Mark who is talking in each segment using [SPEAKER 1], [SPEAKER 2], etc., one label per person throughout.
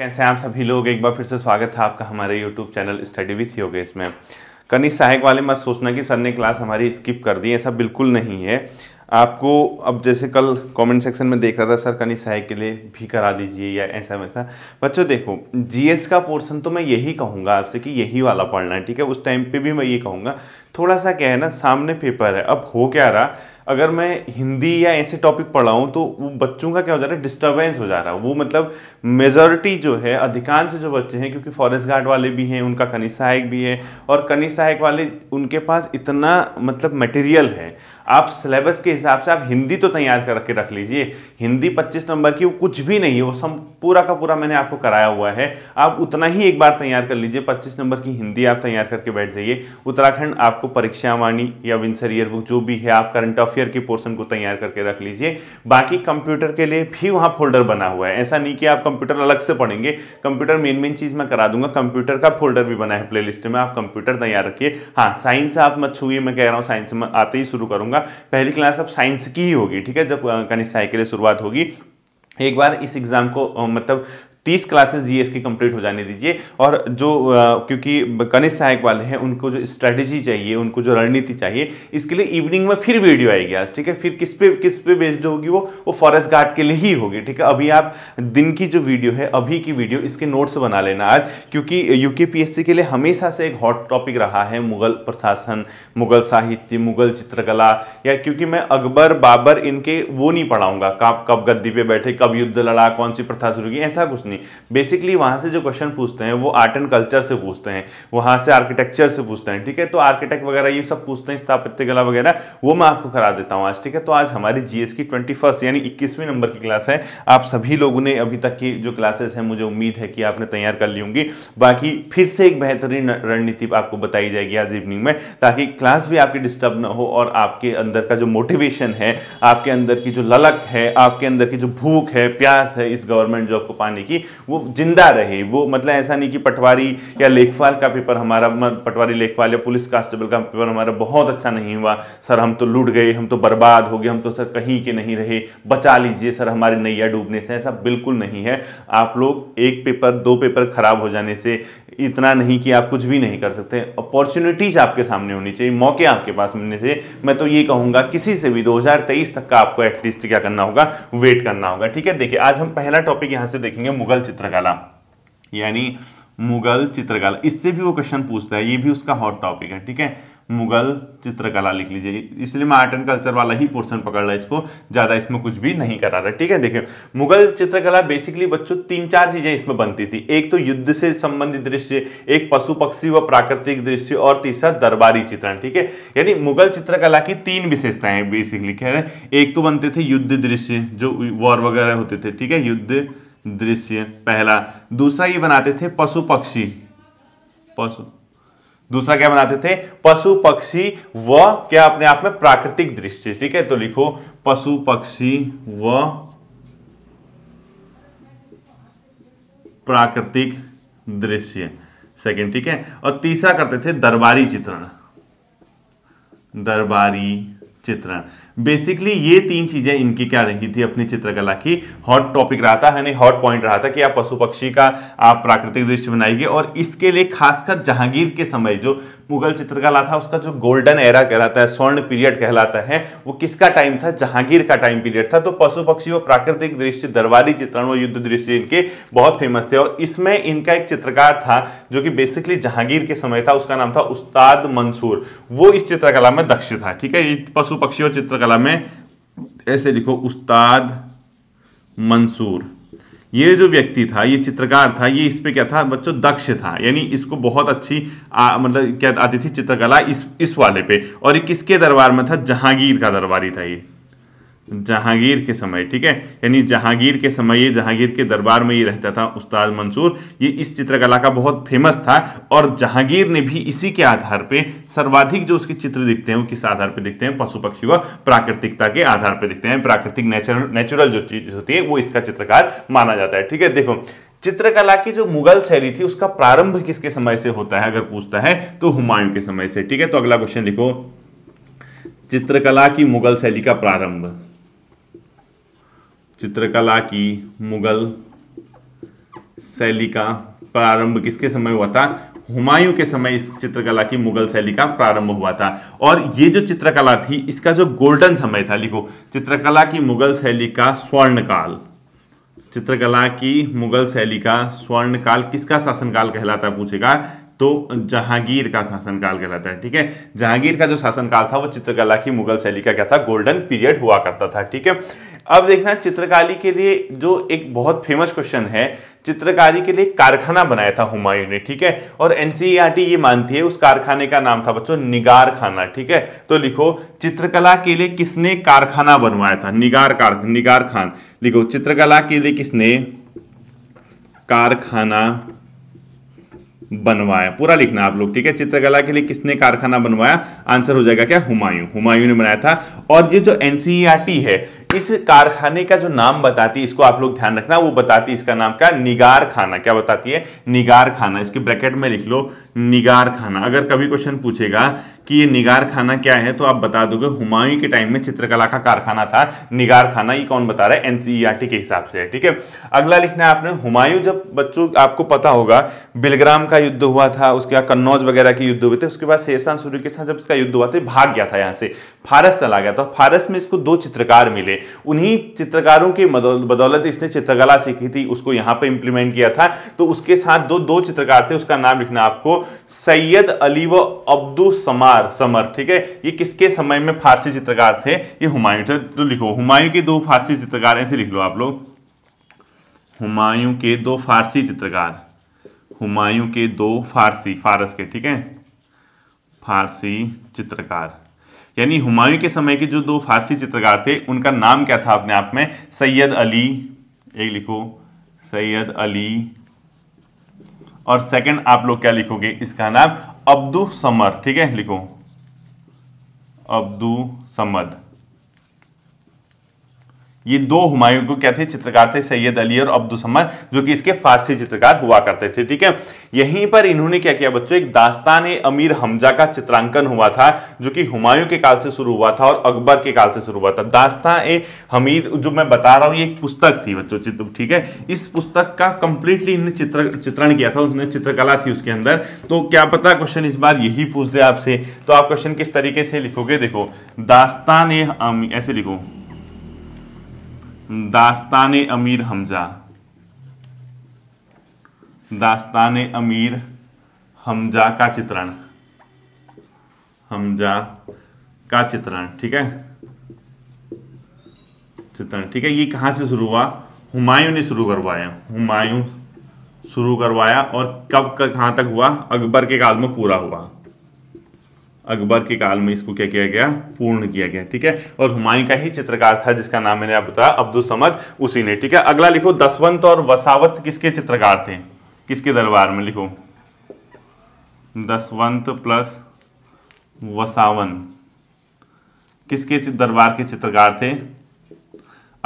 [SPEAKER 1] कैसे आप सभी लोग एक बार फिर से स्वागत है आपका हमारे यूट्यूब चैनल स्टडी विथ योग में कनी सहायक वाले मत सोचना कि सर ने क्लास हमारी स्किप कर दी ऐसा बिल्कुल नहीं है आपको अब जैसे कल कमेंट सेक्शन में देख रहा था सर कनी सहायक के लिए भी करा दीजिए या ऐसा वैसा बच्चों देखो जीएस का पोर्सन तो मैं यही कहूँगा आपसे कि यही वाला पढ़ना है ठीक है उस टाइम पर भी मैं ये कहूँगा थोड़ा सा क्या है ना सामने पेपर है अब हो क्या रहा अगर मैं हिंदी या ऐसे टॉपिक पढ़ाऊँ तो वो बच्चों का क्या हो जा रहा है डिस्टर्बेंस हो जा रहा है वो मतलब मेजोरिटी जो है अधिकांश जो बच्चे हैं क्योंकि फॉरेस्ट गार्ड वाले भी हैं उनका कनी सहायक भी है और कनी सहायक वाले उनके पास इतना मतलब मटेरियल है आप सिलेबस के हिसाब से आप हिंदी तो तैयार करके रख लीजिए हिंदी 25 नंबर की वो कुछ भी नहीं है वो सम पूरा का पूरा मैंने आपको कराया हुआ है आप उतना ही एक बार तैयार कर लीजिए 25 नंबर की हिंदी आप तैयार करके बैठ जाइए उत्तराखंड आपको परीक्षा वाणी या विंसर ईयर बुक जो भी है आप करंट रफ की पोर्सन को तैयार करके रख लीजिए बाकी कंप्यूटर के लिए भी वहाँ फोल्डर बना हुआ है ऐसा नहीं कि आप कंप्यूटर अलग से पढ़ेंगे कंप्यूटर मेन मेन चीज़ मैं करा दूंगा कंप्यूटर का फोल्डर भी बना है प्ले में आप कंप्यूटर तैयार रखिए हाँ साइंस आप मत छूए मैं कह रहा हूँ साइंस में आते ही शुरू करूंगा पहली क्लास अब साइंस की ही होगी ठीक है जब कनिष्ठाई के लिए शुरुआत होगी एक बार इस एग्ज़ाम को मतलब तीस क्लासेस एस की कंप्लीट हो जाने दीजिए और जो क्योंकि कनिष्ठ सहायक वाले हैं उनको जो स्ट्रैटेजी चाहिए उनको जो रणनीति चाहिए इसके लिए इवनिंग में फिर वीडियो आएगी आज ठीक है फिर किस पे किस पे बेस्ड होगी वो वो फॉरेस्ट गार्ड के लिए ही होगी ठीक है अभी आप दिन की जो वीडियो है अभी की वीडियो इसके नोट्स बना लेना आज क्योंकि यूके के लिए हमेशा से एक हॉट टॉपिक रहा है मुगल प्रशासन मुगल साहित्य मुगल चित्रकला या क्योंकि मैं अकबर बाबर इनके वो नहीं पढ़ाऊंगा कब कब गद्दी पे बैठे कब युद्ध लड़ा कौन सी प्रथा शुरू की ऐसा कुछ नहीं बेसिकली वहाँ से जो क्वेश्चन पूछते हैं वो आर्ट एंड कल्चर से पूछते हैं वहाँ से आर्किटेक्चर से पूछते हैं ठीक है तो आर्किटेक्ट वगैरह ये सब पूछते हैं स्थापित्य कला वगैरह वो मैं आपको करा देता हूँ आज ठीक है तो आज हमारी जीएस की ट्वेंटी यानी इक्कीसवीं नंबर की क्लास है आप सभी लोगों ने अभी तक की जो क्लासेस हैं मुझे उम्मीद है कि आपने तैयार कर ली होंगी बाकी फिर से एक बेहतरीन रणनीति आपको बताई जाएगी आज इवनिंग में ताकि क्लास भी आपकी डिस्टर्ब ना हो और आपके अंदर का जो मोटिवेशन है आपके अंदर की जो ललक है आपके अंदर की जो भूख है प्यास है इस गवर्नमेंट जॉब को पाने की वो जिंदा रहे वो मतलब ऐसा नहीं कि पटवारी या लेखपाल का पेपर हमारा मतलब पटवारी लेखपाल या पुलिस कांस्टेबल का पेपर हमारा बहुत अच्छा नहीं हुआ सर हम तो लूट गए हम तो बर्बाद हो गए हम तो सर कहीं के नहीं रहे बचा लीजिए सर हमारे नैया डूबने से ऐसा बिल्कुल नहीं है आप लोग एक पेपर दो पेपर खराब हो जाने से इतना नहीं कि आप कुछ भी नहीं कर सकते अपॉर्चुनिटीज आपके सामने होनी चाहिए मौके आपके पास मिलने चाहिए मैं तो ये कहूंगा किसी से भी 2023 तक का आपको एटलीस्ट क्या करना होगा वेट करना होगा ठीक है देखिए आज हम पहला टॉपिक यहां से देखेंगे मुगल चित्रकला यानी मुगल चित्रकला इससे भी वो क्वेश्चन पूछता है ये भी उसका हॉट टॉपिक है ठीक है मुगल चित्रकला लिख लीजिए इसलिए मैं आर्ट एंड कल्चर वाला ही पोर्शन पकड़ रहा है इसको ज़्यादा इसमें कुछ भी नहीं करा रहा ठीक है देखिए मुगल चित्रकला बेसिकली बच्चों तीन चार चीज़ें इसमें बनती थी एक तो युद्ध से संबंधित दृश्य एक पशु पक्षी व प्राकृतिक दृश्य और तीसरा दरबारी चित्रण ठीक है यानी मुगल चित्रकला की तीन विशेषताएं बेसिकली कह रहे एक तो बनते थे युद्ध दृश्य जो वॉर वगैरह होते थे ठीक है युद्ध दृश्य पहला दूसरा ये बनाते थे पशु पक्षी पशु दूसरा क्या बनाते थे पशु पक्षी व क्या अपने आप में प्राकृतिक दृश्य ठीक है तो लिखो पशु पक्षी व प्राकृतिक दृश्य सेकंड ठीक है और तीसरा करते थे दरबारी चित्रण दरबारी चित्रण बेसिकली ये तीन चीज़ें इनकी क्या रही थी अपनी चित्रकला की हॉट टॉपिक रहा था यानी हॉट पॉइंट रहा था कि आप पशु पक्षी का आप प्राकृतिक दृश्य बनाइए और इसके लिए खासकर जहांगीर के समय जो मुगल चित्रकला था उसका जो गोल्डन एरा कहलाता है स्वर्ण पीरियड कहलाता है वो किसका टाइम था जहांगीर का टाइम पीरियड था तो पशु पक्षी व प्राकृतिक दृश्य दरबारी चित्रण व युद्ध दृश्य इनके बहुत फेमस थे और इसमें इनका एक चित्रकार था जो कि बेसिकली जहांगीर के समय था उसका नाम था उस्ताद मंसूर वो इस चित्रकला में दक्ष था ठीक है पशु पक्षी और चित्रकला शाला में ऐसे लिखो उस्ताद मंसूर ये जो व्यक्ति था ये चित्रकार था ये इस पे क्या था बच्चों दक्ष था यानी इसको बहुत अच्छी आ, मतलब क्या आती थी चित्रकला इस इस वाले पे और ये किसके दरबार में था जहांगीर का दरबारी था ये जहांगीर के समय ठीक है यानी जहांगीर के समय ये जहांगीर के दरबार में ये रहता था उस्ताद मंसूर ये इस चित्रकला का बहुत फेमस था और जहांगीर ने भी इसी के आधार पे सर्वाधिक जो उसके चित्र दिखते हैं वो किस आधार पे दिखते हैं पशु पक्षी व प्राकृतिकता के आधार पे दिखते हैं प्राकृतिक नेचुरल नेचुरल जो चीज होती है वो इसका चित्रकार माना जाता है ठीक है देखो चित्रकला की जो मुगल शैली थी उसका प्रारंभ किसके समय से होता है अगर पूछता है तो हुमायूं के समय से ठीक है तो अगला क्वेश्चन लिखो चित्रकला की मुगल शैली का प्रारंभ चित्रकला की मुगल शैली का प्रारंभ किसके समय हुआ था हुमायूं के समय इस चित्रकला की मुगल शैली का प्रारंभ हुआ था और ये जो चित्रकला थी इसका जो गोल्डन समय था लिखो चित्रकला की मुगल शैली का स्वर्ण काल चित्रकला की मुगल शैली का स्वर्ण काल किसका शासनकाल कहलाता पूछेगा तो जहांगीर का शासनकाल कहलाता है ठीक है जहांगीर का जो शासनकाल था वो चित्रकला की मुगल शैली का क्या था गोल्डन पीरियड हुआ करता था ठीक है अब देखना चित्रकारी के लिए जो एक बहुत फेमस क्वेश्चन है चित्रकारी के लिए कारखाना बनाया था हुमायूं ने ठीक है और एनसीईआरटी e ये मानती है उस कारखाने का नाम था बच्चों निगार खाना ठीक है तो लिखो चित्रकला के लिए किसने कारखाना बनवाया था निगार कार निगार खान लिखो चित्रकला के लिए किसने कारखाना बनवाया पूरा लिखना आप लोग ठीक है चित्रकला के लिए किसने कारखाना बनवाया आंसर हो जाएगा क्या हुमायूं हुमायूं ने बनाया था और ये जो एनसीईआरटी e है इस कारखाने का जो नाम बताती है इसको आप लोग ध्यान रखना वो बताती है इसका नाम क्या निगार खाना क्या बताती है निगार खाना इसके ब्रैकेट में लिख लो निगार खाना अगर कभी क्वेश्चन पूछेगा कि ये निगार खाना क्या है तो आप बता दोगे हुमायूं के टाइम में चित्रकला का कारखाना था निगार खाना ये कौन बता रहा है एनसीईआरटी के हिसाब से ठीक है अगला लिखना है आपने हुमायूं जब बच्चों आपको पता होगा बिलग्राम का युद्ध हुआ था उसके बाद कन्नौज वगैरह के युद्ध हुए थे उसके बाद शेरशाह सूर्य के साथ जब इसका युद्ध हुआ था भाग गया था यहाँ से फारस चला गया था फारस में इसको दो चित्रकार मिले उन्हीं चित्रकारों के बदौलत इसने चित्रकला सीखी थी उसको यहां पर इंप्लीमेंट किया था तो उसके साथ दो दो चित्रकार थे उसका नाम लिखना आपको सैयद अली व अब्दू समार समर ठीक है ये किसके समय में फारसी चित्रकार थे ये हुमायूं थे तो लिखो हुमायूं के दो फारसी चित्रकार ऐसे लिख लो आप लोग हुमायूं के दो फारसी चित्रकार हुमायूं के दो फारसी फारस के ठीक है फारसी चित्रकार यानी हुमायूं के समय के जो दो फारसी चित्रकार थे उनका नाम क्या था अपने आप में सैयद अली एक लिखो सैयद अली और सेकंड आप लोग क्या लिखोगे इसका नाम अब्दु समर ठीक है लिखो अब्दु समद ये दो हुमायूं को क्या थे चित्रकार थे सैयद अली और अब्दुलसमद जो कि इसके फारसी चित्रकार हुआ करते थे ठीक है यहीं पर इन्होंने क्या किया बच्चों एक दास्तान अमीर हमजा का चित्रांकन हुआ था जो कि हुमायूं के काल से शुरू हुआ था और अकबर के काल से शुरू हुआ था दास्ता ए हमीर जो मैं बता रहा हूँ ये एक पुस्तक थी बच्चों ठीक है इस पुस्तक का कंप्लीटली इन्होंने चित्र चित्रण किया था उसने चित्रकला थी उसके अंदर तो क्या पता क्वेश्चन इस बार यही पूछ दे आपसे तो आप क्वेश्चन किस तरीके से लिखोगे देखो दास्तान ऐसे लिखो दास्तान अमीर हमजा दास्तान अमीर हमजा का चित्रण हमजा का चित्रण ठीक है चित्रण ठीक है ये कहाँ से शुरू हुआ हुमायूं ने शुरू करवाया हुमायूं शुरू करवाया और कब कहाँ तक हुआ अकबर के काल में पूरा हुआ अकबर के काल में इसको क्या किया गया पूर्ण किया गया ठीक है और हुमायूं का ही चित्रकार था जिसका नाम मैंने आप बताया अब्दुल समद उसी ने ठीक है अगला लिखो दसवंत और वसावत किसके चित्रकार थे किसके दरबार में लिखो दसवंत प्लस वसावन किसके दरबार के चित्रकार थे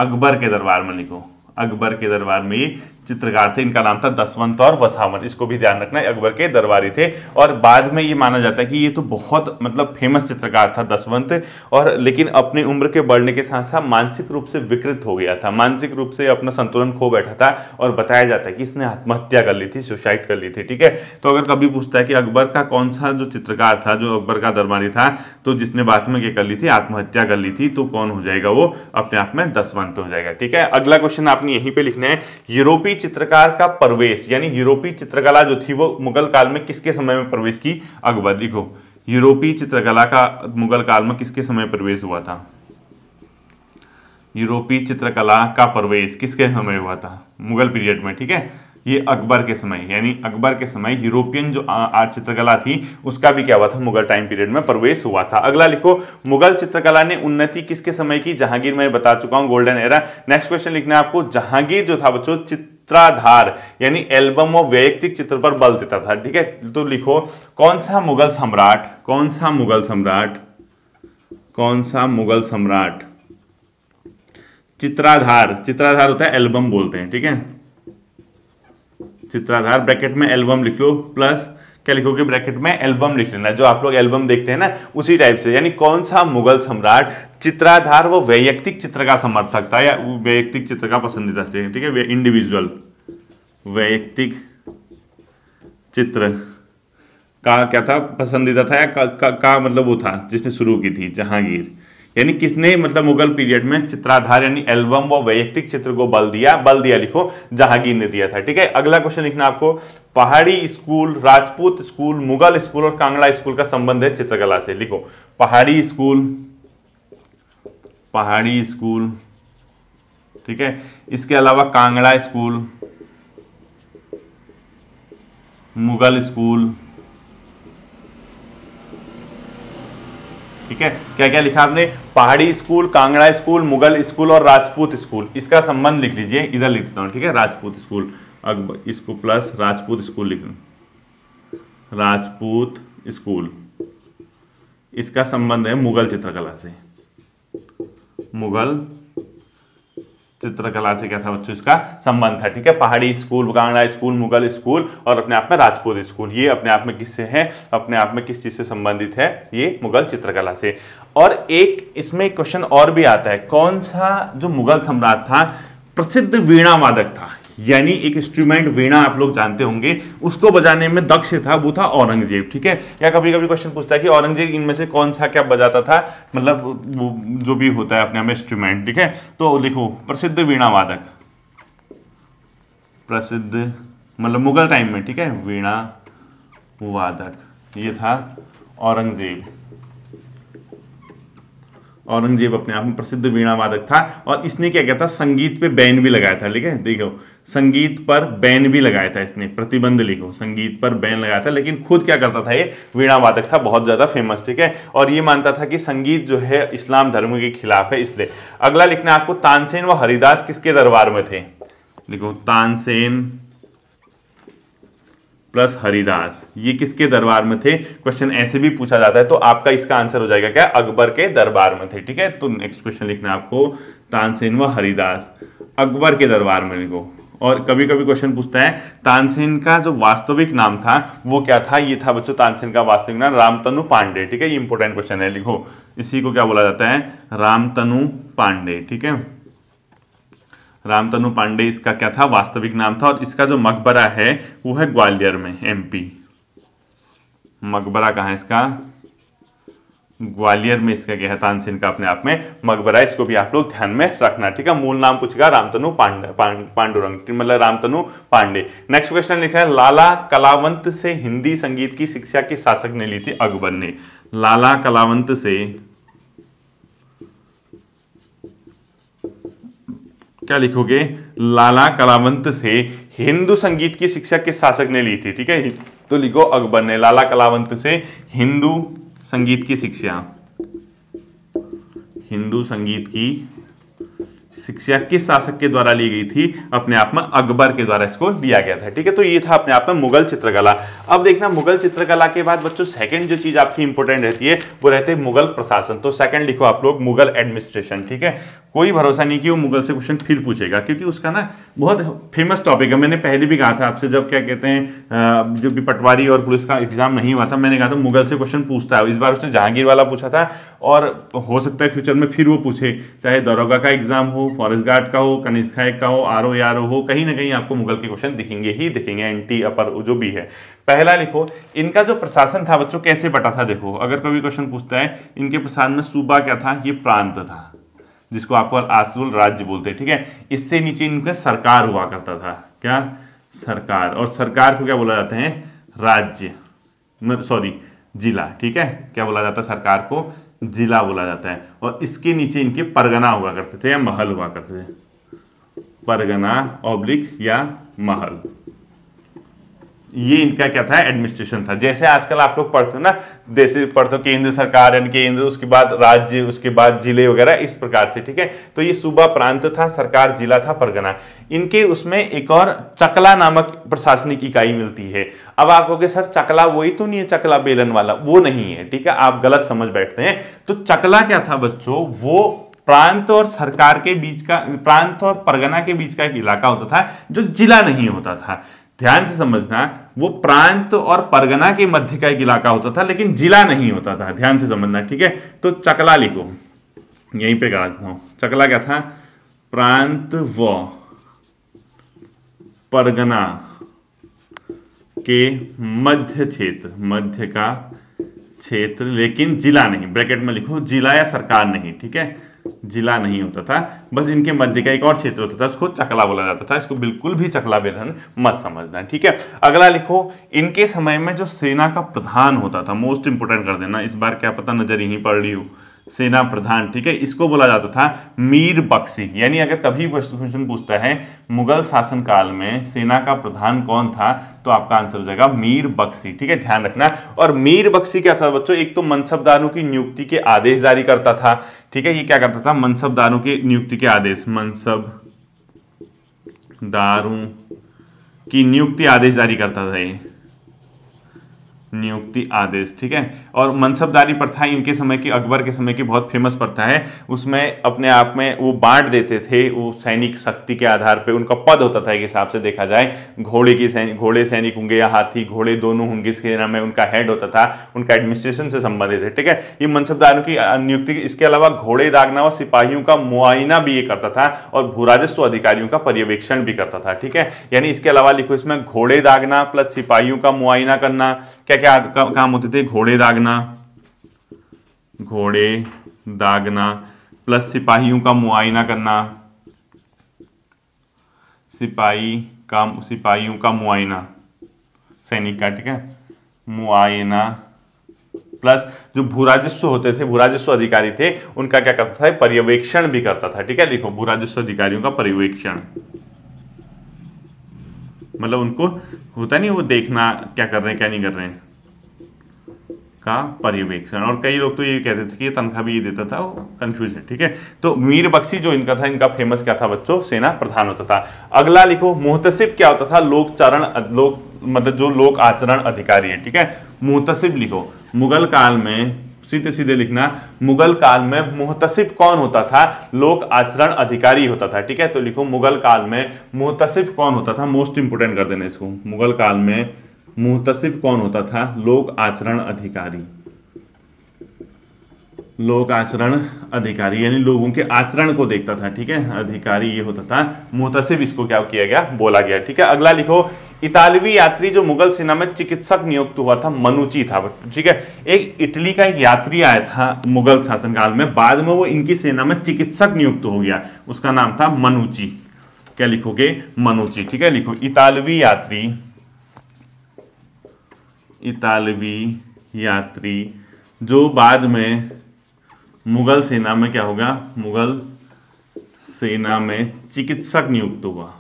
[SPEAKER 1] अकबर के दरबार में लिखो अकबर के दरबार में ये चित्रकार थे इनका नाम था दसवंत और वसावन इसको भी ध्यान रखना है अकबर के दरबारी थे और बाद में ये माना जाता है कि ये तो बहुत मतलब फेमस चित्रकार था दसवंत और लेकिन अपनी उम्र के बढ़ने के साथ साथ मानसिक रूप से विकृत हो गया था मानसिक रूप से अपना संतुलन खो बैठा था और बताया जाता है कि इसने आत्महत्या कर ली थी सुसाइड कर ली थी ठीक है तो अगर कभी पूछता है कि अकबर का कौन सा जो चित्रकार था जो अकबर का दरबारी था तो जिसने बाद में क्या कर ली थी आत्महत्या कर ली थी तो कौन हो जाएगा वो अपने आप में दसवंत हो जाएगा ठीक है अगला क्वेश्चन आपने यहीं पर लिखना है यूरोपीय यूरोपीय चित्रकार का प्रवेश यानी यूरोपीय चित्रकला जो थी वो मुगल काल में किसके समय में प्रवेश की अकबर देखो यूरोपीय चित्रकला का मुगल काल में किसके समय प्रवेश हुआ था यूरोपीय चित्रकला का प्रवेश किसके समय हुआ था मुगल पीरियड में ठीक है ये अकबर के समय यानी अकबर के समय यूरोपियन जो आर्ट चित्रकला थी उसका भी क्या हुआ था मुगल टाइम पीरियड में प्रवेश हुआ था अगला लिखो मुगल चित्रकला ने उन्नति किसके समय की जहांगीर मैं बता चुका हूं गोल्डन एरा नेक्स्ट क्वेश्चन लिखना है आपको जहांगीर जो था बच्चों चित्र चित्राधार यानी एल्बम और वैयक्तिक चित्र पर बल देता था ठीक है तो लिखो कौन सा मुगल सम्राट कौन सा मुगल सम्राट कौन सा मुगल सम्राट चित्राधार चित्राधार होता है एल्बम बोलते हैं ठीक है चित्राधार ब्रैकेट में एल्बम लिख लो प्लस क्या लिखोगे ब्रैकेट में एल्बम लिख लेना जो आप लोग एल्बम देखते हैं ना उसी टाइप से यानी कौन सा मुगल सम्राट चित्राधार वो वैयक्तिक चित्र का समर्थक था या वैयक्तिक चित्र का पसंदीदा थे ठीक है इंडिविजुअल वैयक्तिक चित्र का क्या था पसंदीदा था या का, का, का मतलब वो था जिसने शुरू की थी जहांगीर यानी किसने मतलब मुगल पीरियड में चित्राधार यानी एल्बम व वैयक्तिक चित्र को बल दिया बल दिया लिखो जहांगीर ने दिया था ठीक है अगला क्वेश्चन लिखना आपको Pahari school Rajput school Mughal school और कांगड़ा स्कूल का संबंध है चित्रकला से लिखो पहाड़ी स्कूल पहाड़ी स्कूल ठीक है इसके अलावा कांगड़ा स्कूल मुगल स्कूल ठीक है क्या क्या लिखा आपने Pahari school Kangra school Mughal school और राजपूत स्कूल इसका संबंध लिख लीजिए इधर लिख देता हूँ ठीक है राजपूत स्कूल अकबर इसको प्लस राजपूत स्कूल लिख राजपूत स्कूल इसका संबंध है मुगल चित्रकला से मुगल चित्रकला से क्या था बच्चों इसका संबंध था ठीक है Pahari school Kangra school Mughal school और अपने आप में राजपूत स्कूल ये अपने आप में किससे हैं अपने आप में किस चीज़ से संबंधित है ये मुगल चित्रकला से और एक इसमें क्वेश्चन और भी आता है कौन सा जो मुगल सम्राट था प्रसिद्ध वीणा वादक था यानी एक इंस्ट्रूमेंट वीणा आप लोग जानते होंगे उसको बजाने में दक्ष था वो था औरंगजेब ठीक है या कभी कभी क्वेश्चन पूछता है कि औरंगजेब इनमें से कौन सा क्या बजाता था मतलब जो भी होता है अपने आप इंस्ट्रूमेंट ठीक है तो लिखो प्रसिद्ध वीणा वादक प्रसिद्ध मतलब मुगल टाइम में ठीक है वीणा वादक ये था औरंगजेब औरंगजेब अपने आप में प्रसिद्ध वीणा वादक था और इसने क्या कहता था संगीत पे बैन भी लगाया था ठीक है देखो संगीत पर बैन भी लगाया था इसने प्रतिबंध लिखो संगीत पर बैन लगाया था लेकिन खुद क्या करता था ये वीणा वादक था बहुत ज़्यादा फेमस ठीक है और ये मानता था कि संगीत जो है इस्लाम धर्म के खिलाफ है इसलिए अगला लिखना आपको तानसेन व हरिदास किसके दरबार में थे लिखो तानसेन प्लस हरिदास ये किसके दरबार में थे क्वेश्चन ऐसे भी पूछा जाता है तो आपका इसका आंसर हो जाएगा क्या अकबर के दरबार में थे ठीक है तो नेक्स्ट क्वेश्चन लिखना आपको तानसेन व हरिदास अकबर के दरबार में लिखो और कभी कभी क्वेश्चन पूछता है तानसेन का जो वास्तविक नाम था वो क्या था ये था बच्चों तानसेन का वास्तविक नाम रामतनु पांडे ठीक है ये इंपॉर्टेंट क्वेश्चन है लिखो इसी को क्या बोला जाता है रामतनु पांडे ठीक है रामतनु पांडे इसका क्या था वास्तविक नाम था और इसका जो मकबरा है वो है ग्वालियर में एमपी मकबरा कहा है इसका ग्वालियर में इसका क्या है तानसेन का अपने आप में मकबरा इसको भी आप लोग ध्यान में रखना ठीक है मूल नाम पूछेगा रामतनु पांडे पांडुरंग मतलब रामतनु पांडे नेक्स्ट क्वेश्चन लिखा है लाला कलावंत से हिंदी संगीत की शिक्षा किस शासक ने ली थी अकबर ने लाला कलावंत से क्या लिखोगे लाला कलावंत से हिंदू संगीत की शिक्षा किस शासक ने ली थी ठीक है तो लिखो अकबर ने लाला कलावंत से हिंदू संगीत की शिक्षा हिंदू संगीत की शिक्षा किस शासक के द्वारा ली गई थी अपने आप में अकबर के द्वारा इसको लिया गया था ठीक है तो ये था अपने आप में मुगल चित्रकला अब देखना मुगल चित्रकला के बाद बच्चों सेकंड जो चीज आपकी इंपोर्टेंट रहती है वो रहते हैं मुगल प्रशासन तो सेकंड लिखो आप लोग मुगल एडमिनिस्ट्रेशन ठीक है कोई भरोसा नहीं कि वो मुगल से क्वेश्चन फिर पूछेगा क्योंकि उसका ना बहुत फेमस टॉपिक है मैंने पहले भी कहा था आपसे जब क्या कहते हैं जब भी पटवारी और पुलिस का एग्जाम नहीं हुआ था मैंने कहा था मुगल से क्वेश्चन पूछता है इस बार उसने जहांगीर वाला पूछा था और हो सकता है फ्यूचर में फिर वो पूछे चाहे दरोगा का एग्जाम हो फॉरेस्ट गार्ड का हो कनिष्का का हो आर ओ आर ओ हो कहीं ना कहीं आपको मुगल के क्वेश्चन दिखेंगे ही दिखेंगे एंटी अपर जो भी है पहला लिखो इनका जो प्रशासन था बच्चों कैसे बटा था देखो अगर कभी क्वेश्चन पूछता है इनके प्रशासन में सूबा क्या था ये प्रांत था जिसको आप आजकल राज्य बोलते हैं ठीक है इससे नीचे इनके सरकार हुआ करता था क्या सरकार और सरकार को क्या बोला जाता है राज्य सॉरी जिला ठीक है क्या बोला जाता है सरकार को जिला बोला जाता है और इसके नीचे इनके परगना हुआ करते थे या महल हुआ करते थे परगना ऑब्लिक या महल ये इनका क्या था एडमिनिस्ट्रेशन था जैसे आजकल आप लोग पढ़ते हो ना जैसे पढ़ते हो केंद्र सरकार यानी केंद्र उसके बाद राज्य उसके बाद जिले वगैरह इस प्रकार से ठीक है तो ये सूबा प्रांत था सरकार जिला था परगना इनके उसमें एक और चकला नामक प्रशासनिक इकाई मिलती है अब आप कहोगे सर चकला वही तो नहीं है चकला बेलन वाला वो नहीं है ठीक है आप गलत समझ बैठते हैं तो चकला क्या था बच्चों वो प्रांत और सरकार के बीच का प्रांत और परगना के बीच का एक इलाका होता था जो जिला नहीं होता था ध्यान से समझना वो प्रांत और परगना के मध्य का एक इलाका होता था लेकिन जिला नहीं होता था ध्यान से समझना ठीक है तो चकला लिखो यहीं पे करा देता चकला क्या था प्रांत व परगना के मध्य क्षेत्र मध्य का क्षेत्र लेकिन जिला नहीं ब्रैकेट में लिखो जिला या सरकार नहीं ठीक है जिला नहीं होता था बस इनके मध्य का एक और क्षेत्र होता था उसको चकला बोला जाता था इसको बिल्कुल भी चकला बेरहन मत समझना ठीक है अगला लिखो इनके समय में जो सेना का प्रधान होता था मोस्ट इंपोर्टेंट कर देना इस बार क्या पता नजर यहीं पड़ रही हूँ सेना प्रधान ठीक है इसको बोला जाता था मीर बक्सी यानी अगर कभी क्वेश्चन पूछता है मुगल शासन काल में सेना का प्रधान कौन था तो आपका आंसर हो जाएगा मीर बक्सी ठीक है ध्यान रखना और मीर बक्सी क्या था बच्चों एक तो मनसबदारों की नियुक्ति के आदेश जारी करता था ठीक है ये क्या करता था मनसबदारों की नियुक्ति के आदेश मनसब दारू की नियुक्ति आदेश जारी करता था ये नियुक्ति आदेश ठीक है और मनसबदारी प्रथा इनके समय की अकबर के समय की बहुत फेमस प्रथा है उसमें अपने आप में वो बांट देते थे वो सैनिक शक्ति के आधार पे उनका पद होता था एक हिसाब से देखा जाए घोड़े की सैनिक घोड़े सैनिक होंगे या हाथी घोड़े दोनों होंगे इसके नाम में उनका हेड होता था उनका एडमिनिस्ट्रेशन से संबंधित है ठीक है ये मनसबदारों की नियुक्ति इसके अलावा घोड़े दागना व सिपाहियों का मुआयना भी ये करता था और भू राजस्व अधिकारियों का पर्यवेक्षण भी करता था ठीक है यानी इसके अलावा लिखो इसमें घोड़े दागना प्लस सिपाहियों का मुआयना करना क्या क्या काम होते थे घोड़े दागना घोड़े दागना प्लस सिपाहियों का मुआयना करना सिपाही का सिपाहियों का मुआयना सैनिक का ठीक है मुआयना प्लस जो भू राजस्व होते थे भू राजस्व अधिकारी थे उनका क्या करता था पर्यवेक्षण भी करता था ठीक है लिखो राजस्व अधिकारियों का पर्यवेक्षण मतलब उनको होता नहीं वो देखना क्या कर रहे हैं क्या नहीं कर रहे हैं का पर्यवेक्षण और कई लोग तो ये कहते थे कि तनख्वाह भी ये देता था वो कंफ्यूज है ठीक है तो मीर बख्शी जो इनका था इनका फेमस क्या था बच्चों सेना प्रधान होता था अगला लिखो मुहतसिब क्या होता था लोक चारण लोक मतलब जो लोक आचरण अधिकारी है ठीक है मुहतसिब लिखो मुगल काल में सीधे सीधे लिखना मुगल काल में मुहतसिब कौन होता था लोक आचरण अधिकारी होता था ठीक है तो लिखो मुगल काल में मुहतसिब कौन होता था मोस्ट इंपोर्टेंट कर देना इसको मुगल काल में मुहतसिब कौन होता था लोक आचरण अधिकारी लोक आचरण अधिकारी यानी लोगों के आचरण को देखता था ठीक है अधिकारी ये होता था मुहतसिब इसको क्या किया गया बोला गया ठीक है अगला लिखो इतालवी यात्री जो मुगल सेना में चिकित्सक नियुक्त हुआ था मनुची था ठीक है एक इटली का एक यात्री आया था मुगल शासनकाल में बाद में वो इनकी सेना में चिकित्सक नियुक्त हो गया उसका नाम था मनुची क्या लिखोगे मनुची ठीक है लिखो इतालवी यात्री इतालवी यात्री जो बाद में मुगल सेना में क्या होगा मुगल सेना में चिकित्सक नियुक्त हुआ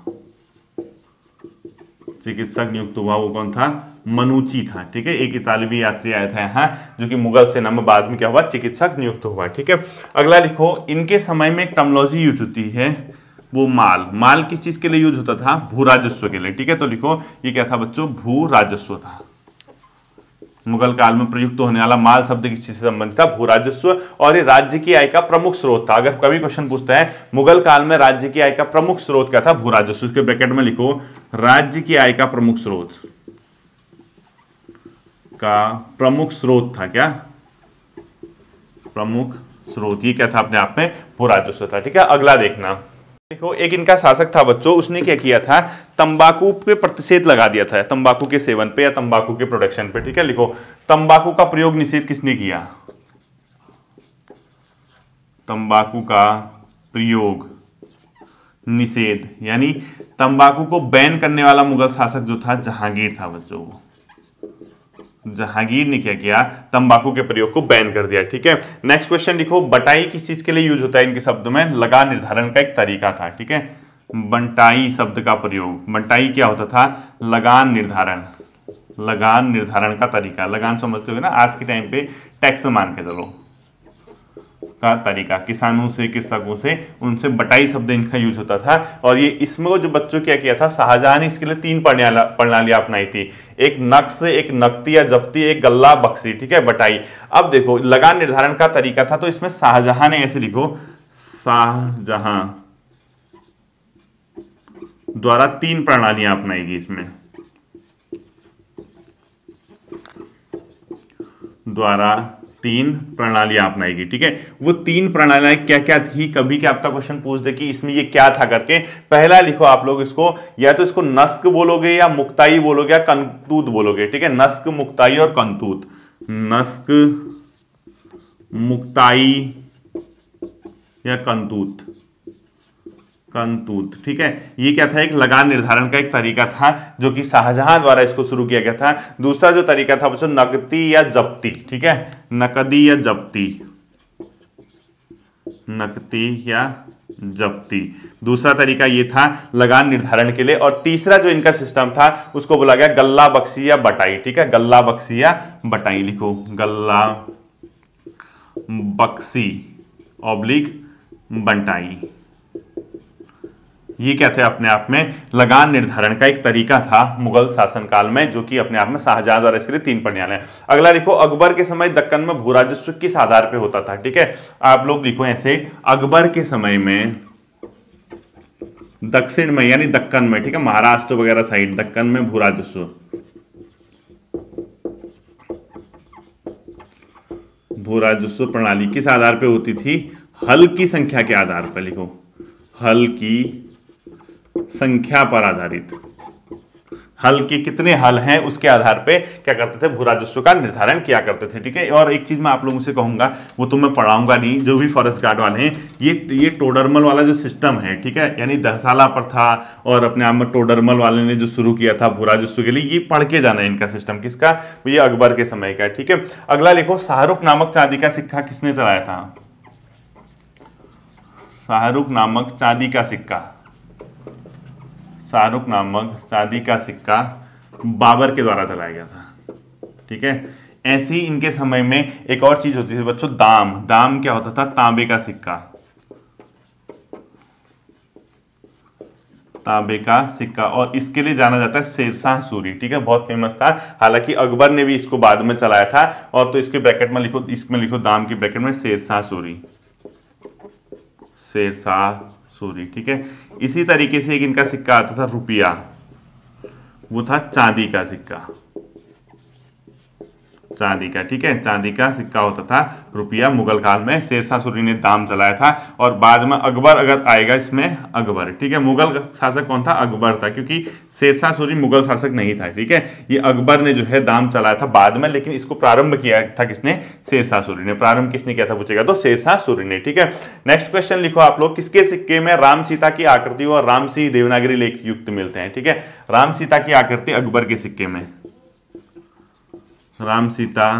[SPEAKER 1] चिकित्सक नियुक्त हुआ वो कौन था मनुची था ठीक है एक इतालवी यात्री आया था यहाँ जो कि मुगल सेना में बाद में क्या हुआ चिकित्सक नियुक्त हुआ ठीक है अगला लिखो इनके समय में एक टमोलॉजी यूज होती है वो माल माल किस चीज के लिए यूज होता था भू राजस्व के लिए ठीक है तो लिखो ये क्या था बच्चों भू राजस्व था मुगल काल में प्रयुक्त होने वाला माल शब्द किस चीज से संबंधित था भू राजस्व और ये राज्य की आय का प्रमुख स्रोत था अगर कभी क्वेश्चन पूछता है मुगल काल में राज्य की आय का प्रमुख स्रोत क्या था भू राजस्व के ब्रैकेट में लिखो राज्य की आय का प्रमुख स्रोत का प्रमुख स्रोत था क्या प्रमुख स्रोत ये क्या था अपने आप में भू राजस्व था ठीक है अगला देखना देखो एक इनका शासक था बच्चों उसने क्या किया था तंबाकू पे प्रतिषेध लगा दिया था तंबाकू के सेवन पे या तंबाकू के प्रोडक्शन पे ठीक है लिखो तंबाकू का प्रयोग निषेध किसने किया तंबाकू का प्रयोग निषेध यानी तंबाकू को बैन करने वाला मुगल शासक जो था जहांगीर था बच्चों को जहांगीर ने क्या किया तंबाकू के प्रयोग को बैन कर दिया ठीक है नेक्स्ट क्वेश्चन लिखो बटाई किस चीज के लिए यूज होता है इनके शब्द में लगा निर्धारण का एक तरीका था ठीक है बंटाई शब्द का प्रयोग बंटाई क्या होता था लगान निर्धारण लगान निर्धारण का तरीका लगान समझते हो ना आज के टाइम पे टैक्स मान के चलो का तरीका किसानों से कृषकों से उनसे बटाई शब्द इनका यूज होता था और ये इसमें जो बच्चों क्या किया था शाहजहां ने इसके लिए तीन प्रणालियां अपनाई थी एक नक्स एक नकती या जब्ती एक गल्ला बक्सी ठीक है बटाई अब देखो लगान निर्धारण का तरीका था तो इसमें शाहजहां ने ऐसे लिखो शाहजहां द्वारा तीन प्रणालियां अपनाएगी इसमें द्वारा तीन प्रणालियां अपनाएगी ठीक है वो तीन प्रणालियां क्या क्या थी कभी क्या आपका क्वेश्चन पूछ दे कि इसमें ये क्या था करके पहला लिखो आप लोग इसको या तो इसको नस्क बोलोगे या मुक्ताई बोलोगे या कंतूत बोलोगे ठीक है नस्क मुक्ताई और कंतूत नस्क मुक्ताई या कंतूत कंतूत ठीक है ये क्या था एक लगान निर्धारण का एक तरीका था जो कि शाहजहां द्वारा इसको शुरू किया गया था दूसरा जो तरीका था बच्चों नकदी या जब्ती ठीक है नकदी या जब्ती नकदी या जब्ती दूसरा तरीका ये था लगान निर्धारण के लिए और तीसरा जो इनका सिस्टम था उसको बोला गया गल्ला बक्सी या बटाई ठीक है गल्ला बक्सी या बटाई लिखो गल्ला बक्सी ऑब्लिक बंटाई ये क्या थे अपने आप में लगान निर्धारण का एक तरीका था मुगल शासनकाल में जो कि अपने आप में शाहजहां द्वारा इसके लिए तीन प्रण्यालय अगला लिखो अकबर के समय दक्कन में भू राजस्व किस आधार पे होता था ठीक है आप लोग लिखो ऐसे अकबर के समय में दक्षिण में यानी दक्कन में ठीक है महाराष्ट्र वगैरह साइड दक्कन में भू राजस्व भू राजस्व प्रणाली किस आधार पर होती थी हल की संख्या के आधार पर लिखो हल की संख्या पर आधारित हल के कितने हल हैं उसके आधार पे क्या करते थे भू राजस्व का निर्धारण किया करते थे ठीक है और एक चीज मैं आप लोगों से कहूंगा वो तो मैं पढ़ाऊंगा नहीं जो भी फॉरेस्ट गार्ड वाले हैं ये ये टोडरमल वाला जो सिस्टम है ठीक है यानी दहसाला पर था और अपने आप में टोडरमल वाले ने जो शुरू किया था भू राजस्व के लिए ये पढ़ के जाना है इनका सिस्टम किसका ये अकबर के समय का ठीक है अगला लिखो शाहरुख नामक चांदी का सिक्का किसने चलाया था शाहरुख नामक चांदी का सिक्का शाहरुख नामक चांदी का सिक्का बाबर के द्वारा चलाया गया था ठीक है ऐसे ही इनके समय में एक और चीज होती थी बच्चों दाम दाम क्या होता था तांबे का सिक्का तांबे का सिक्का और इसके लिए जाना जाता है शेरशाह सूरी ठीक है बहुत फेमस था हालांकि अकबर ने भी इसको बाद में चलाया था और तो इसके ब्रैकेट में लिखो इसमें लिखो दाम के ब्रैकेट में शेरशाह सूरी शेरशाह सॉरी ठीक है इसी तरीके से एक इनका सिक्का आता था रुपया वो था चांदी का सिक्का चांदी का ठीक है चांदी का सिक्का होता था रुपया मुगल काल में शेरशाह सूरी ने दाम चलाया था और बाद में अकबर अगर आएगा इसमें अकबर ठीक है मुगल शासक कौन था अकबर था क्योंकि शेरशाह सूरी मुगल शासक नहीं था ठीक है ये अकबर ने जो है दाम चलाया था बाद में लेकिन इसको प्रारंभ किया था किसने शेरशाह सूरी ने प्रारंभ किसने किया था पूछेगा तो शेरशाह सूरी ने ठीक है नेक्स्ट क्वेश्चन लिखो आप लोग किसके सिक्के में राम सीता की आकृति और राम सिंह देवनागरी लेख युक्त मिलते हैं ठीक है राम सीता की आकृति अकबर के सिक्के में राम सीता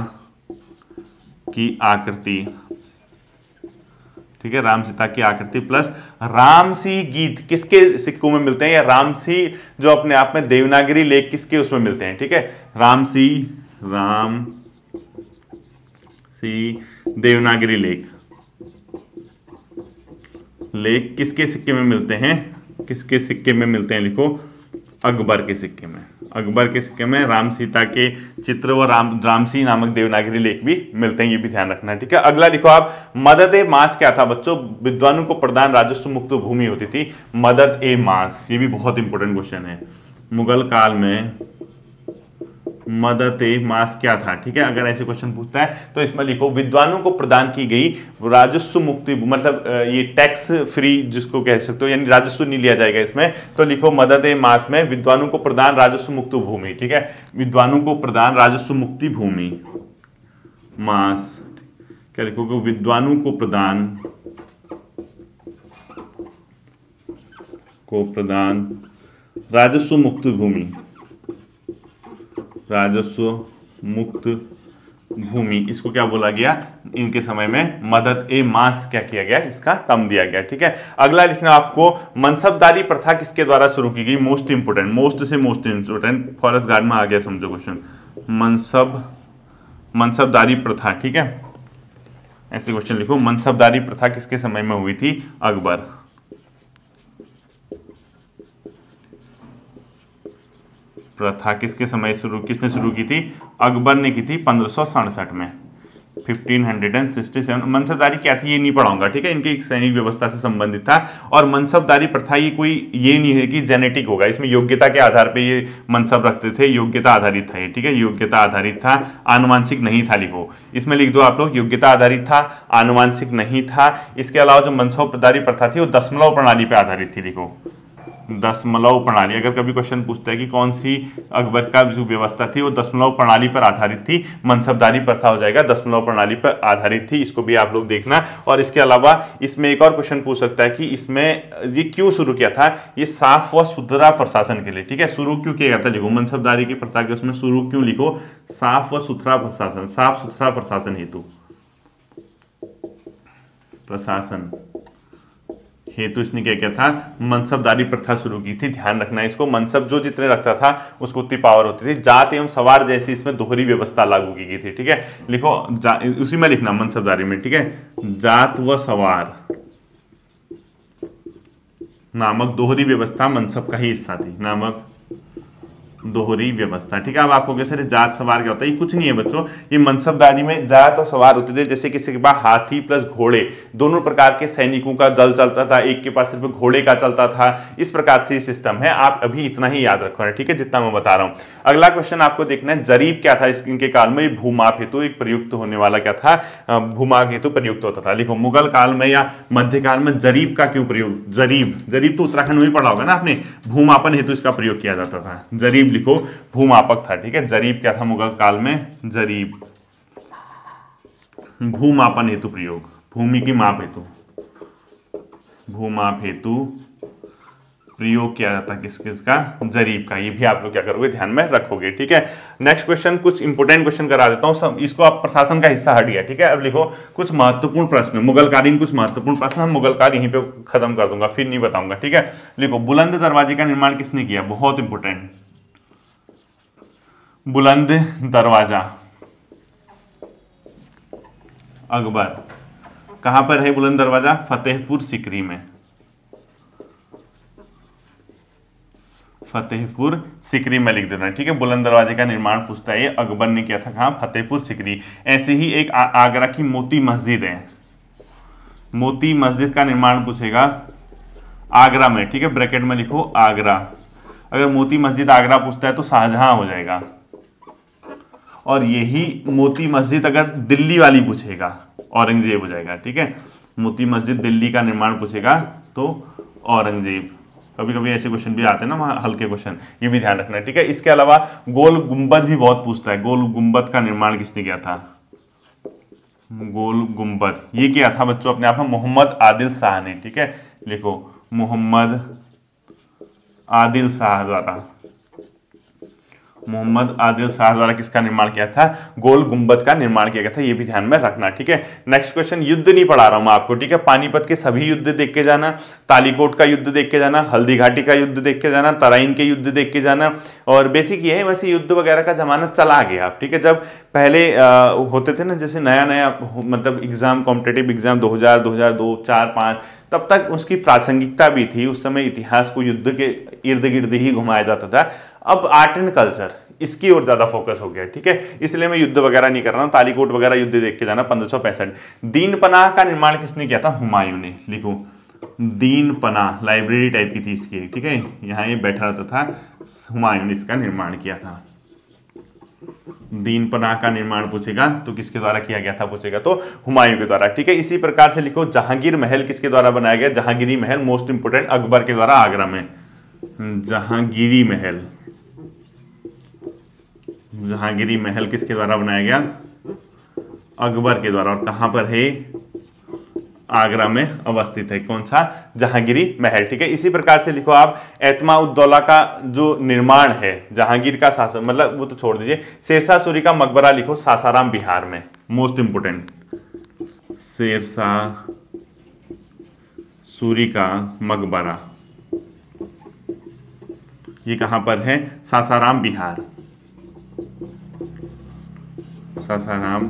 [SPEAKER 1] की आकृति ठीक है राम सीता की आकृति प्लस रामसी गीत किसके सिक्कों में मिलते हैं या रामसी जो अपने आप में देवनागरी लेख किसके उसमें मिलते हैं ठीक है रामसी राम सी देवनागरी लेख लेख किसके सिक्के में मिलते हैं किसके सिक्के में मिलते हैं लिखो अकबर के सिक्के में अकबर के सिक्के में राम सीता के चित्र व राम रामसी नामक देवनागरी लेख भी मिलते हैं ये भी ध्यान रखना है ठीक है अगला लिखो आप मदद ए मास क्या था बच्चों विद्वानों को प्रदान राजस्व मुक्त भूमि होती थी मदद ए मास ये भी बहुत इंपॉर्टेंट क्वेश्चन है मुगल काल में मदद मास क्या था ठीक है अगर ऐसे क्वेश्चन पूछता है तो इसमें लिखो विद्वानों को प्रदान की गई राजस्व मुक्ति मतलब ये टैक्स फ्री जिसको कह सकते हो यानी राजस्व नहीं लिया जाएगा इसमें तो लिखो मदद मास में विद्वानों को प्रदान राजस्व मुक्त भूमि ठीक है विद्वानों को प्रदान राजस्व मुक्ति भूमि मास क्या लिखोगे विद्वानों को प्रदान को प्रदान राजस्व मुक्त भूमि राजस्व मुक्त भूमि इसको क्या बोला गया इनके समय में मदद ए मास क्या किया गया इसका कम दिया गया ठीक है अगला लिखना आपको मनसबदारी प्रथा किसके द्वारा शुरू की गई मोस्ट इंपोर्टेंट मोस्ट से मोस्ट इंपोर्टेंट फॉरेस्ट गार्ड में आ गया समझो क्वेश्चन मनसब मनसबदारी प्रथा ठीक है ऐसे क्वेश्चन लिखो मनसबदारी प्रथा किसके समय में हुई थी अकबर प्रथा किसके समय शुरू किसने शुरू की थी अकबर ने की थी पंद्रह में 1567 मनसबदारी क्या थी ये नहीं पढ़ाऊंगा ठीक है इनकी सैनिक व्यवस्था से संबंधित था और मनसबदारी प्रथा ये कोई ये नहीं है कि जेनेटिक होगा इसमें योग्यता के आधार पे ये मनसब रखते थे योग्यता आधारित था ये ठीक है योग्यता आधारित था आनुवांशिक नहीं था लिखो इसमें लिख दो आप लोग योग्यता आधारित था आनुवांशिक नहीं था इसके अलावा जो मनसबदारी प्रथा थी वो दशमलव प्रणाली पर आधारित थी लिखो दशमलव प्रणाली अगर कभी क्वेश्चन पूछता है कि कौन सी अकबर का जो व्यवस्था थी वो दशमलव प्रणाली पर आधारित थी मनसबदारी प्रथा हो जाएगा दशमलव प्रणाली पर आधारित थी इसको भी आप लोग देखना और इसके अलावा इसमें एक और क्वेश्चन पूछ सकता है कि इसमें ये क्यों शुरू किया था ये साफ व सुथरा प्रशासन के लिए ठीक है शुरू क्यों किया जाता लिखो मनसबदारी की प्रथा के उसमें शुरू क्यों लिखो साफ व सुथरा प्रशासन साफ सुथरा प्रशासन हेतु प्रशासन हेतु इसने क्या किया था मनसबदारी प्रथा शुरू की थी ध्यान रखना इसको मनसब जो जितने रखता था उसको उतनी पावर होती थी जात एवं सवार जैसी इसमें दोहरी व्यवस्था लागू की गई थी ठीक है लिखो उसी में लिखना मनसबदारी में ठीक है जात व सवार नामक दोहरी व्यवस्था मनसब का ही हिस्सा थी नामक दोहरी व्यवस्था ठीक है अब आपको कहोगे सर जात सवार क्या होता है ये कुछ नहीं है बच्चों ये मनसबदारी में जात और सवार होते थे जैसे किसी के पास हाथी प्लस घोड़े दोनों प्रकार के सैनिकों का दल चलता था एक के पास सिर्फ घोड़े का चलता था इस प्रकार से सिस्टम है आप अभी इतना ही याद रखो ठीक है जितना मैं बता रहा हूं अगला क्वेश्चन आपको देखना है जरीब क्या था इनके काल में भूमाप हेतु एक प्रयुक्त होने वाला क्या था भूमाप हेतु प्रयुक्त होता था लिखो मुगल काल में या मध्य काल में जरीब का क्यों प्रयोग जरीब जरीब तो उत्तराखंड में पढ़ा होगा ना आपने भूमापन हेतु इसका प्रयोग किया जाता था जरीब लिखो भूमापक था ठीक है जरीब क्या था मुगल काल में जरीब भूमापन हेतु प्रयोग भूमि की माप हेतु भूमाप हेतु प्रयोग किया जाता किस किस का जरीब का ये भी आप लोग क्या करोगे ध्यान में रखोगे ठीक है नेक्स्ट क्वेश्चन कुछ इंपोर्टेंट क्वेश्चन करा देता हूँ इसको आप प्रशासन का हिस्सा हट गया ठीक है अब लिखो कुछ महत्वपूर्ण प्रश्न मुगलकालीन कुछ महत्वपूर्ण प्रश्न हम मुगलकाल यहीं पे खत्म कर दूंगा फिर नहीं बताऊंगा ठीक है लिखो बुलंद दरवाजे का निर्माण किसने किया बहुत इंपोर्टेंट बुलंद दरवाजा अकबर कहां पर है बुलंद दरवाजा फतेहपुर सिकरी में फतेहपुर सिकरी में लिख देना ठीक है बुलंद दरवाजे का निर्माण पूछता है ये अकबर ने किया था कहा फतेहपुर सिकरी ऐसे ही एक आगरा की मोती मस्जिद है मोती मस्जिद का निर्माण पूछेगा आगरा में ठीक है ब्रैकेट में लिखो आगरा अगर मोती मस्जिद आगरा पूछता है तो शाहजहां हो जाएगा और यही मोती मस्जिद अगर दिल्ली वाली पूछेगा औरंगजेब हो जाएगा ठीक है मोती मस्जिद दिल्ली का निर्माण पूछेगा तो औरंगजेब कभी कभी ऐसे क्वेश्चन भी आते हैं ना हल्के क्वेश्चन ये भी ध्यान रखना है ठीक है इसके अलावा गोल गुंबद भी बहुत पूछता है गोल गुंबद का निर्माण किसने किया था गोल गुंबद ये किया था बच्चों अपने आप में मोहम्मद आदिल शाह ने ठीक है लिखो मोहम्मद आदिल शाह द्वारा मोहम्मद आदिल शाह द्वारा किसका निर्माण किया था गोल गुम्बद का निर्माण किया गया था यह भी ध्यान में रखना ठीक है नेक्स्ट क्वेश्चन युद्ध नहीं पढ़ा रहा हूँ आपको ठीक है पानीपत के सभी युद्ध देख के जाना तालीकोट का युद्ध देख के जाना हल्दी घाटी का युद्ध देख के जाना तराइन के युद्ध देख के जाना और बेसिक ये है वैसे युद्ध वगैरह का जमाना चला गया आप ठीक है जब पहले आ, होते थे ना जैसे नया नया मतलब एग्जाम कॉम्पिटेटिव एग्जाम दो हजार दो हजार दो चार पाँच तब तक उसकी प्रासंगिकता भी थी उस समय इतिहास को युद्ध के इर्द गिर्द ही घुमाया जाता था अब आर्ट एंड कल्चर इसकी ओर ज़्यादा फोकस हो गया ठीक है इसलिए मैं युद्ध वगैरह नहीं कर रहा हूँ तालीकोट वगैरह युद्ध देख के जाना पंद्रह सौ पैंसठ दीन पनाह का निर्माण किसने किया था हुमायूं ने लिखो दीन पनाह लाइब्रेरी टाइप की थी इसकी ठीक है यहाँ ये बैठा रहता था हुमायूं ने इसका निर्माण किया था दीन पनाह का निर्माण पूछेगा तो किसके द्वारा किया गया था पूछेगा तो हुमायूं के द्वारा ठीक है इसी प्रकार से लिखो जहांगीर महल किसके द्वारा बनाया गया जहांगीरी महल मोस्ट इंपोर्टेंट अकबर के द्वारा आगरा में जहांगीरी महल जहांगीरी महल किसके द्वारा बनाया गया अकबर के द्वारा और कहां पर है आगरा में अवस्थित है कौन सा जहांगीरी महल ठीक है इसी प्रकार से लिखो आप एतमा उद्दौला का जो निर्माण है जहांगीर का शासन मतलब वो तो छोड़ दीजिए शेरशाह सूरी का मकबरा लिखो सासाराम बिहार में मोस्ट इंपोर्टेंट शेरशाह सूरी का मकबरा ये कहां पर है सासाराम बिहार सासाराम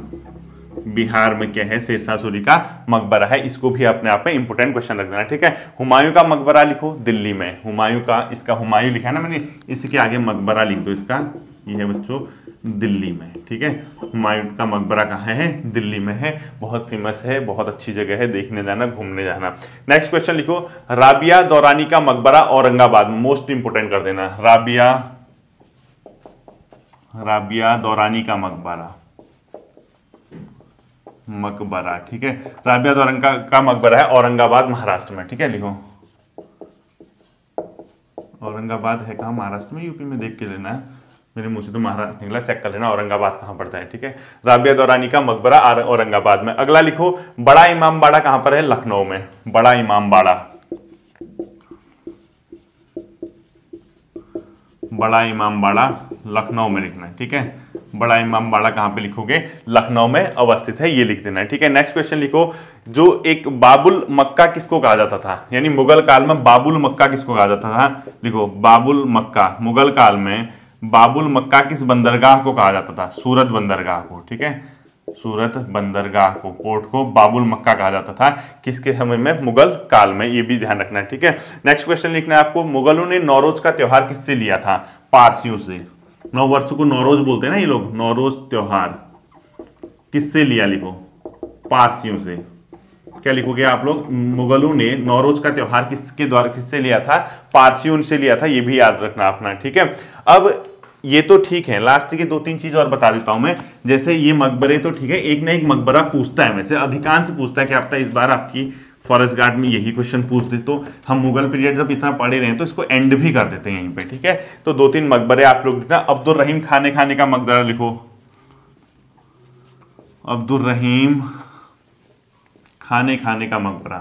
[SPEAKER 1] बिहार में क्या है शेरशाह सूरी का मकबरा है इसको भी अपने आप में इंपोर्टेंट क्वेश्चन रख देना ठीक है हुमायूं का मकबरा लिखो दिल्ली में हुमायूं का इसका हुमायूं लिखा है ना मैंने इसके आगे मकबरा लिख दो इसका ये है बच्चों दिल्ली में ठीक है हुमायूं का मकबरा कहाँ है दिल्ली में है बहुत फेमस है बहुत अच्छी जगह है देखने जाना घूमने जाना नेक्स्ट क्वेश्चन लिखो राबिया दौरानी का मकबरा औरंगाबाद मोस्ट इंपोर्टेंट कर देना राबिया राबिया दौरानी का मकबरा मकबरा ठीक है राबिया दौरान का, का मकबरा है औरंगाबाद महाराष्ट्र में ठीक है लिखो औरंगाबाद है कहा महाराष्ट्र में यूपी में देख के लेना है मेरे मुंह से तो महाराष्ट्र निकला चेक कर लेना औरंगाबाद कहाँ पड़ता है ठीक है राबिया दौरानी का मकबरा औरंगाबाद में अगला लिखो बड़ा इमाम बाड़ा कहाँ पर है लखनऊ में बड़ा इमाम बाड़ा बड़ा इमाम बाड़ा लखनऊ में लिखना है ठीक है बड़ा इमाम बाड़ा कहां पे लिखोगे लखनऊ में अवस्थित है ये लिख देना है ठीक है नेक्स्ट क्वेश्चन लिखो जो एक बाबुल मक्का किसको कहा जाता था यानी मुगल काल में बाबुल मक्का किसको कहा जाता था लिखो बाबुल मक्का मुगल काल में बाबुल मक्का किस बंदरगाह को कहा जाता था सूरत बंदरगाह को ठीक है सूरत बंदरगाह को पोर्ट को बाबुल मक्का कहा जाता था किसके समय में मुगल काल में ये भी ध्यान रखना है ठीक है नेक्स्ट क्वेश्चन लिखना है आपको मुगलों ने नौरोज का त्यौहार किससे लिया था पारसियों से नौ वर्ष को नौरोज बोलते हैं ना ये लोग नौरोज त्यौहार किससे लिया लिखो पारसियों से क्या लिखोगे आप लोग मुगलों ने नौरोज का त्यौहार किसके द्वारा किससे लिया था पारसियों से लिया था ये भी याद रखना अपना ठीक है अब ये तो ठीक है लास्ट के दो तीन चीज और बता देता हूं मैं जैसे ये मकबरे तो ठीक है एक ना एक मकबरा पूछता है वैसे अधिकांश पूछता है कि आप इस बार आपकी फॉरेस्ट गार्ड में यही क्वेश्चन पूछ दे तो हम मुगल पीरियड जब इतना पढ़े रहे हैं तो इसको एंड भी कर देते हैं यहीं पे ठीक है तो दो तीन मकबरे आप लोग लिखना अब्दुल रहीम खाने खाने का मकबरा लिखो अब्दुल रहीम खाने खाने का मकबरा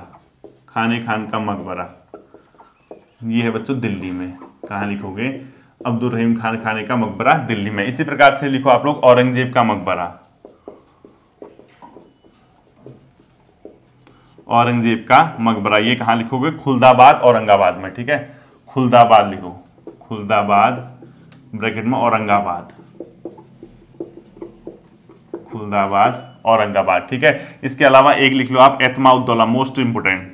[SPEAKER 1] खाने खान का मकबरा ये है बच्चों दिल्ली में कहा लिखोगे अब्दुल रहीम खान खाने का मकबरा दिल्ली में इसी प्रकार से लिखो आप लोग औरंगजेब का मकबरा औरंगजेब का मकबरा ये कहा लिखोगे खुलदाबाद औरंगाबाद में ठीक है खुलदाबाद लिखो खुलदाबाद ब्रैकेट में औरंगाबाद खुलदाबाद औरंगाबाद ठीक है इसके अलावा एक लिख लो आप एतमाउद्दौला मोस्ट इंपोर्टेंट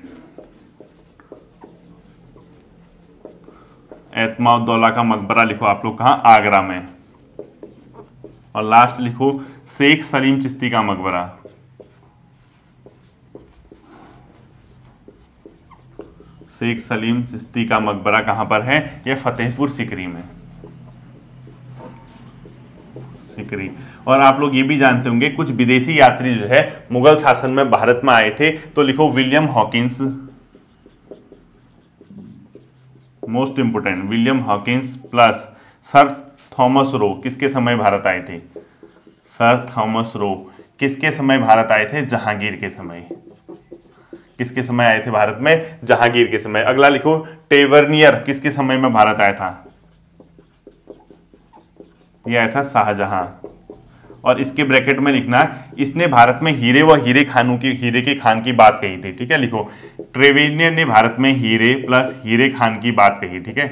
[SPEAKER 1] एतमाउद्दौला का मकबरा लिखो आप लोग कहाँ आगरा में और लास्ट लिखो शेख सलीम चिश्ती का मकबरा शेख सलीम चिश्ती का मकबरा कहां पर है यह फतेहपुर सिकरी में सिकरी और आप लोग ये भी जानते होंगे कुछ विदेशी यात्री जो है मुगल शासन में भारत में आए थे तो लिखो William Hawkins most important William Hawkins plus sir Thomas Roe किसके समय भारत आए थे सर थॉमस रो किसके समय भारत आए थे जहांगीर के समय किसके समय आए थे भारत में जहांगीर के समय अगला लिखो टेवर्नियर किसके समय में भारत आया था यह आया था शाहजहां और इसके ब्रैकेट में लिखना इसने भारत में हीरे व हीरे खानों की हीरे के खान की बात कही थी ठीक है लिखो ट्रेवेनियन ने भारत में हीरे प्लस हीरे खान की बात कही ठीक है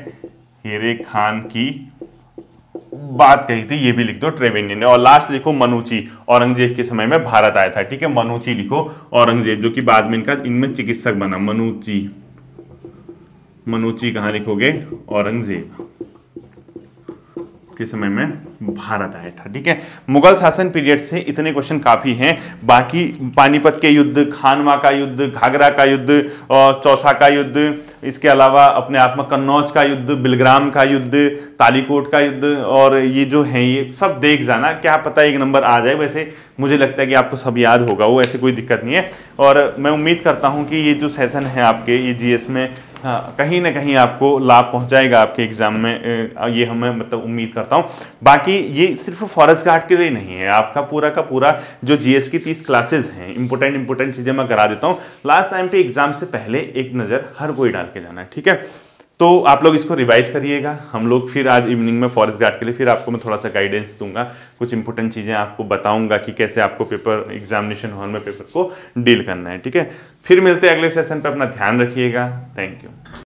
[SPEAKER 1] हीरे खान की बात कही थी ये भी लिख दो ट्रेवेनियन ने और लास्ट लिखो मनुची औरंगजेब के समय में भारत आया था ठीक है मनुची लिखो औरंगजेब जो कि बाद में इनका इनमें चिकित्सक बना मनुची मनुची कहा लिखोगे औरंगजेब के समय में भारत आया था ठीक है मुगल शासन पीरियड से इतने क्वेश्चन काफ़ी हैं बाकी पानीपत के युद्ध खानवा का युद्ध घाघरा का युद्ध और चौसा का युद्ध इसके अलावा अपने आप में कन्नौज का युद्ध बिलग्राम का युद्ध तालीकोट का युद्ध और ये जो है ये सब देख जाना क्या पता एक नंबर आ जाए वैसे मुझे लगता है कि आपको सब याद होगा वो ऐसे कोई दिक्कत नहीं है और मैं उम्मीद करता हूँ कि ये जो सेशन है आपके ये जी में हाँ कहीं ना कहीं आपको लाभ पहुंचाएगा आपके एग्जाम में ये हमें मतलब उम्मीद करता हूँ बाकी ये सिर्फ फॉरेस्ट गार्ड के लिए नहीं है आपका पूरा का पूरा जो जीएस की तीस क्लासेज हैं इंपोर्टेंट इंपोर्टेंट चीज़ें मैं करा देता हूँ लास्ट टाइम पे एग्जाम से पहले एक नज़र हर कोई डाल के जाना है ठीक है तो आप लोग इसको रिवाइज करिएगा हम लोग फिर आज इवनिंग में फॉरेस्ट गार्ड के लिए फिर आपको मैं थोड़ा सा गाइडेंस दूंगा कुछ इंपॉर्टेंट चीज़ें आपको बताऊंगा कि कैसे आपको पेपर एग्जामिनेशन हॉल में पेपर को डील करना है ठीक है फिर मिलते हैं अगले सेशन पर अपना ध्यान रखिएगा थैंक यू